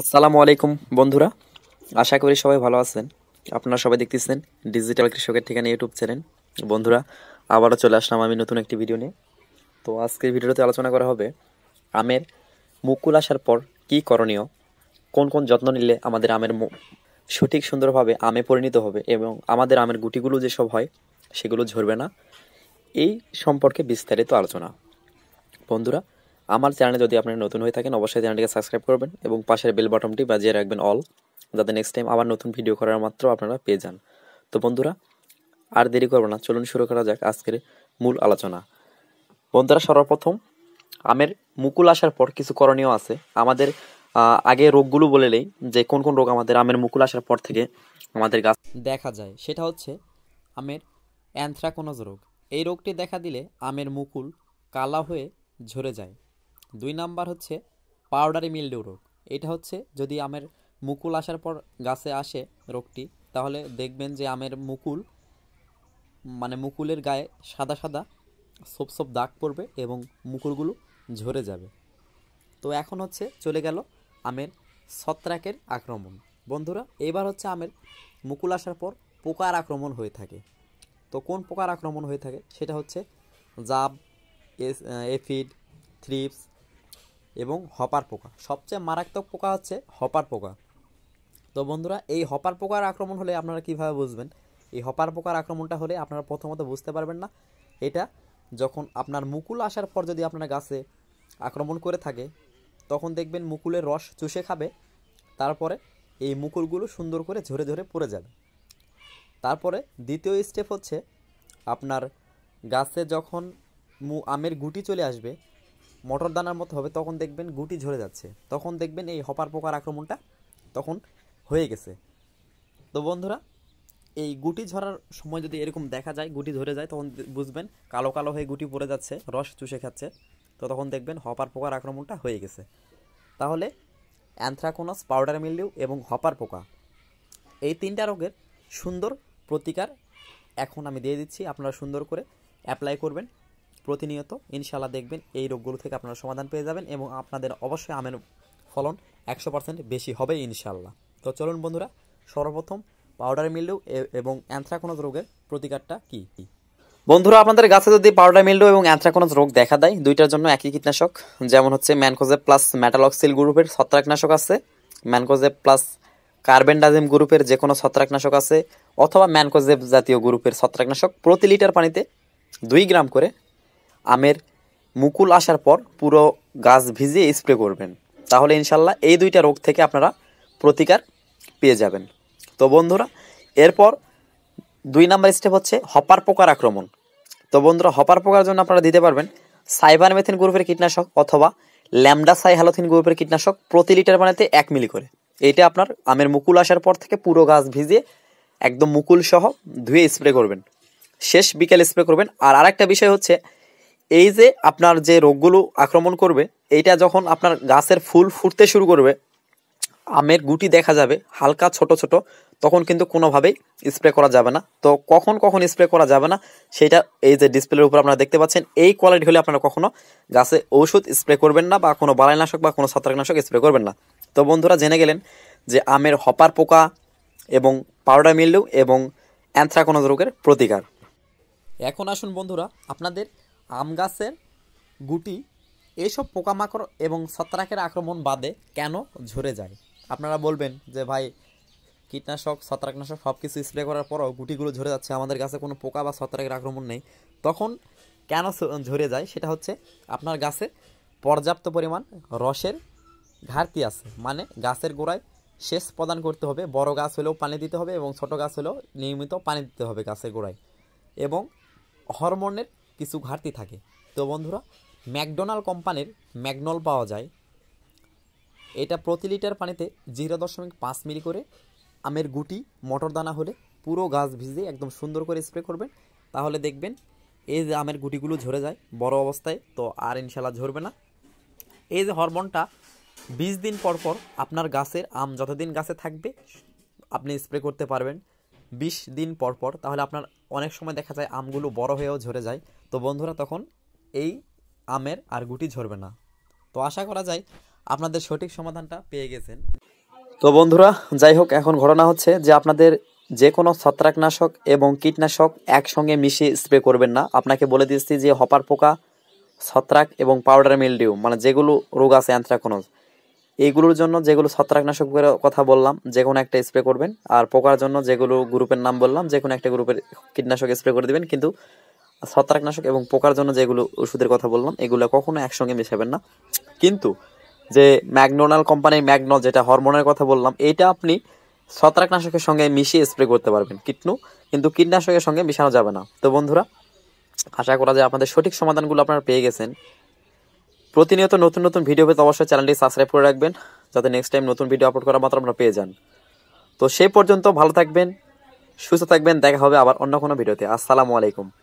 আসসালামু আলাইকুম বন্ধুরা আশা করি সবাই ভালো আছেন আপনারা সবাই দেখতেছেন ডিজিটাল কৃষকের ঠিকানা ইউটিউব চ্যানেল বন্ধুরা আবারও চলে আসলাম আমি নতুন একটি ভিডিও নিয়ে তো আজকের ভিডিওতে আলোচনা করা হবে আমের মুকুল আসার পর কি করণীয় কোন কোন যত্ন নিলে আমাদের আমের সঠিক সুন্দরভাবে আমে পরিণত হবে এবং আমাদের আমের গুটিগুলো যেসব হয় সেগুলো ঝরবে না এই সম্পর্কে বিস্তারিত আলোচনা বন্ধুরা আমার চ্যানেলে যদি আপনি নতুন হয়ে থাকেন অবশ্যই চ্যানেলটিকে সাবস্ক্রাইব করবেন এবং পাশের বেল বাটনটি বাজিয়ে রাখবেন অল যাতে নেক্সট টাইম আবার নতুন ভিডিও করার মাত্র আপনারা পেয়ে যান তো বন্ধুরা আর দেরি করবো না চলুন শুরু করা যাক আজকের মূল আলোচনা বন্ধুরা সর্বপ্রথম আমের মুকুল আসার পর কিছু করণীয় আছে আমাদের আগে রোগগুলো বলে নেই যে কোন কোন রোগ আমাদের আমের মুকুল আসার পর থেকে আমাদের গাছ দেখা যায় সেটা হচ্ছে আমের অ্যান্থ্রাকোনজ রোগ এই রোগটি দেখা দিলে আমের মুকুল কালা হয়ে ঝরে যায় দুই নাম্বার হচ্ছে পাউডারি মিলডিউ রোগ এটা হচ্ছে যদি আমের মুকুল আসার পর গাছে আসে রোগটি তাহলে দেখবেন যে আমের মুকুল মানে মুকুলের গায়ে সাদা সাদা সোপ সোপ দাগ পড়বে এবং মুকুলগুলো ঝরে যাবে তো এখন হচ্ছে চলে গেল আমের ছত্রাকের আক্রমণ বন্ধুরা এবার হচ্ছে আমের মুকুল আসার পর পোকার আক্রমণ হয়ে থাকে তো কোন পোকার আক্রমণ হয়ে থাকে সেটা হচ্ছে জাব এস এফিড থ্রিপস এবং হপার পোকা সবচেয়ে মারাত্মক পোকা হচ্ছে হপার পোকা তো বন্ধুরা এই হপার পোকার আক্রমণ হলে আপনারা কিভাবে বুঝবেন এই হপার পোকার আক্রমণটা হলে আপনারা প্রথমত বুঝতে পারবেন না এটা যখন আপনার মুকুল আসার পর যদি আপনার গাছে আক্রমণ করে থাকে তখন দেখবেন মুকুলের রস চুষে খাবে তারপরে এই মুকুলগুলো সুন্দর করে ঝরে ঝরে পড়ে যাবে তারপরে দ্বিতীয় স্টেপ হচ্ছে আপনার গাছে যখন আমের গুটি চলে আসবে মটর দানার মতো হবে তখন দেখবেন গুটি ঝরে যাচ্ছে তখন দেখবেন এই হপার পোকার আক্রমণটা তখন হয়ে গেছে তো বন্ধুরা এই গুটি ঝরার সময় যদি এরকম দেখা যায় গুটি ধরে যায় তখন বুঝবেন কালো কালো হয়ে গুটি পড়ে যাচ্ছে রস চুষে খাচ্ছে তো তখন দেখবেন হপার পোকার আক্রমণটা হয়ে গেছে তাহলে অ্যান্থ্রাকোনাস পাউডার মিলিউ এবং হপার পোকা এই তিনটা রোগের সুন্দর প্রতিকার এখন আমি দিয়ে দিচ্ছি আপনারা সুন্দর করে অ্যাপ্লাই করবেন প্রতিনিয়ত ইনশাল্লাহ দেখবেন এই রোগগুলো থেকে আপনারা সমাধান পেয়ে যাবেন এবং আপনাদের অবশ্যই আমের ফলন একশো পার্সেন্ট বেশি হবে ইনশাল্লাহ তো চলুন বন্ধুরা সর্বপ্রথম পাউডার মিল্ডু এবং অ্যান্থ্রাকোনোজ রোগের প্রতিকারটা কী কী বন্ধুরা আপনাদের গাছে যদি পাউডার মিল্ডু এবং অ্যান্থ্রাকোনোজ রোগ দেখা দেয় দুইটার জন্য একই কীটনাশক যেমন হচ্ছে ম্যানকোজে প্লাস ম্যাটালক্সিল গ্রুপের ছত্রাকনাশক আছে ম্যানকোজে প্লাস কার্বেন্ডাজিম গ্রুপের যে কোনো ছত্রাকনাশক আছে অথবা ম্যানকোজেব জাতীয় গ্রুপের ছত্রাকনাশক প্রতি লিটার পানিতে দুই গ্রাম করে আমের মুকুল আসার পর পুরো গাছ ভিজিয়ে স্প্রে করবেন তাহলে ইনশাল্লাহ এই দুইটা রোগ থেকে আপনারা প্রতিকার পেয়ে যাবেন তো বন্ধুরা এরপর দুই নাম্বার স্টেপ হচ্ছে হপার পোকার আক্রমণ তো বন্ধুরা হপার পোকার জন্য আপনারা দিতে পারবেন সাইবার মেথিন গ্রুপের কীটনাশক অথবা ল্যামডা সাই হ্যালোথিন গ্রুপের কীটনাশক প্রতি লিটার বানাতে এক মিলি করে এইটা আপনার আমের মুকুল আসার পর থেকে পুরো গাছ ভিজিয়ে একদম মুকুল সহ ধুয়ে স্প্রে করবেন শেষ বিকেল স্প্রে করবেন আর আরেকটা বিষয় হচ্ছে এই যে আপনার যে রোগগুলো আক্রমণ করবে এইটা যখন আপনার গাছের ফুল ফুটতে শুরু করবে আমের গুটি দেখা যাবে হালকা ছোট ছোট তখন কিন্তু কোনোভাবেই স্প্রে করা যাবে না তো কখন কখন স্প্রে করা যাবে না সেটা এই যে ডিসপ্লের উপর আপনারা দেখতে পাচ্ছেন এই কোয়ালিটি হলে আপনারা কখনো গাছে ঔষধ স্প্রে করবেন না বা কোনো বালাইনাশক বা কোনো ছত্রাকনাশক স্প্রে করবেন না তো বন্ধুরা জেনে গেলেন যে আমের হপার পোকা এবং পাউডার মিল্লু এবং অ্যান্থ্রাকোনোজ রোগের প্রতিকার এখন আসুন বন্ধুরা আপনাদের আম গাছের গুটি এইসব পোকামাকড় এবং ছত্রাকের আক্রমণ বাদে কেন ঝরে যায় আপনারা বলবেন যে ভাই কীটনাশক ছত্রাকনাশক সব কিছু স্প্রে করার পরও গুটিগুলো ঝরে যাচ্ছে আমাদের গাছে কোনো পোকা বা ছত্রাকের আক্রমণ নেই তখন কেন ঝরে যায় সেটা হচ্ছে আপনার গাছে পর্যাপ্ত পরিমাণ রসের ঘাটতি আছে মানে গাছের গোড়ায় সেচ প্রদান করতে হবে বড় গাছ হলেও পানি দিতে হবে এবং ছোট গাছ হলেও নিয়মিত পানি দিতে হবে গাছের গোড়ায় এবং হরমোনের কিছু ঘাটতি থাকে তো বন্ধুরা ম্যাকডোনাল্ড কোম্পানির ম্যাকনল পাওয়া যায় এটা প্রতি লিটার পানিতে জিরো দশমিক পাঁচ মিলি করে আমের গুটি মটর দানা হলে পুরো গাছ ভিজিয়ে একদম সুন্দর করে স্প্রে করবেন তাহলে দেখবেন এই যে আমের গুটিগুলো ঝরে যায় বড় অবস্থায় তো আর ইনশাল্লাহ ঝরবে না এই যে হরমোনটা বিশ দিন পর পর আপনার গাছের আম যতদিন গাছে থাকবে আপনি স্প্রে করতে পারবেন বিশ দিন পর পর তাহলে আপনার অনেক সময় দেখা যায় আমগুলো বড় হয়েও ঝরে যায় তো বন্ধুরা তখন এই আমের আর গুটি ঝরবে না তো আশা করা যায় আপনাদের সঠিক সমাধানটা পেয়ে গেছেন তো বন্ধুরা যাই হোক এখন ঘটনা হচ্ছে যে আপনাদের যে কোনো ছত্রাকনাশক এবং কীটনাশক একসঙ্গে মিশিয়ে স্প্রে করবেন না আপনাকে বলে দিয়েছি যে হপার পোকা ছত্রাক এবং পাউডার মিলডিউ মানে যেগুলো রোগ আছে অ্যান্থ্রাকোনোজ এইগুলোর জন্য যেগুলো ছত্রাকনাশকের কথা বললাম যে কোনো একটা স্প্রে করবেন আর পোকার জন্য যেগুলো গ্রুপের নাম বললাম যে কোনো একটা গ্রুপের কীটনাশক স্প্রে করে দেবেন কিন্তু ছত্রাকনাশক এবং পোকার জন্য যেগুলো ওষুধের কথা বললাম এগুলো কখনো একসঙ্গে মিশাবেন না কিন্তু যে ম্যাগনোনাল কোম্পানির ম্যাগনল যেটা হরমোনের কথা বললাম এটা আপনি ছত্রাকনাশকের সঙ্গে মিশিয়ে স্প্রে করতে পারবেন কিটনু কিন্তু কীটনাশকের সঙ্গে মিশানো যাবে না তো বন্ধুরা আশা করা যায় আপনাদের সঠিক সমাধানগুলো আপনারা পেয়ে গেছেন প্রতিনিয়ত নতুন নতুন ভিডিও পেতে অবশ্যই চ্যানেলটি সাবস্ক্রাইব করে রাখবেন যাতে নেক্সট টাইম নতুন ভিডিও আপলোড করার মাত্র আপনারা পেয়ে যান তো সেই পর্যন্ত ভালো থাকবেন সুস্থ থাকবেন দেখা হবে আবার অন্য কোনো ভিডিওতে আসসালামু আলাইকুম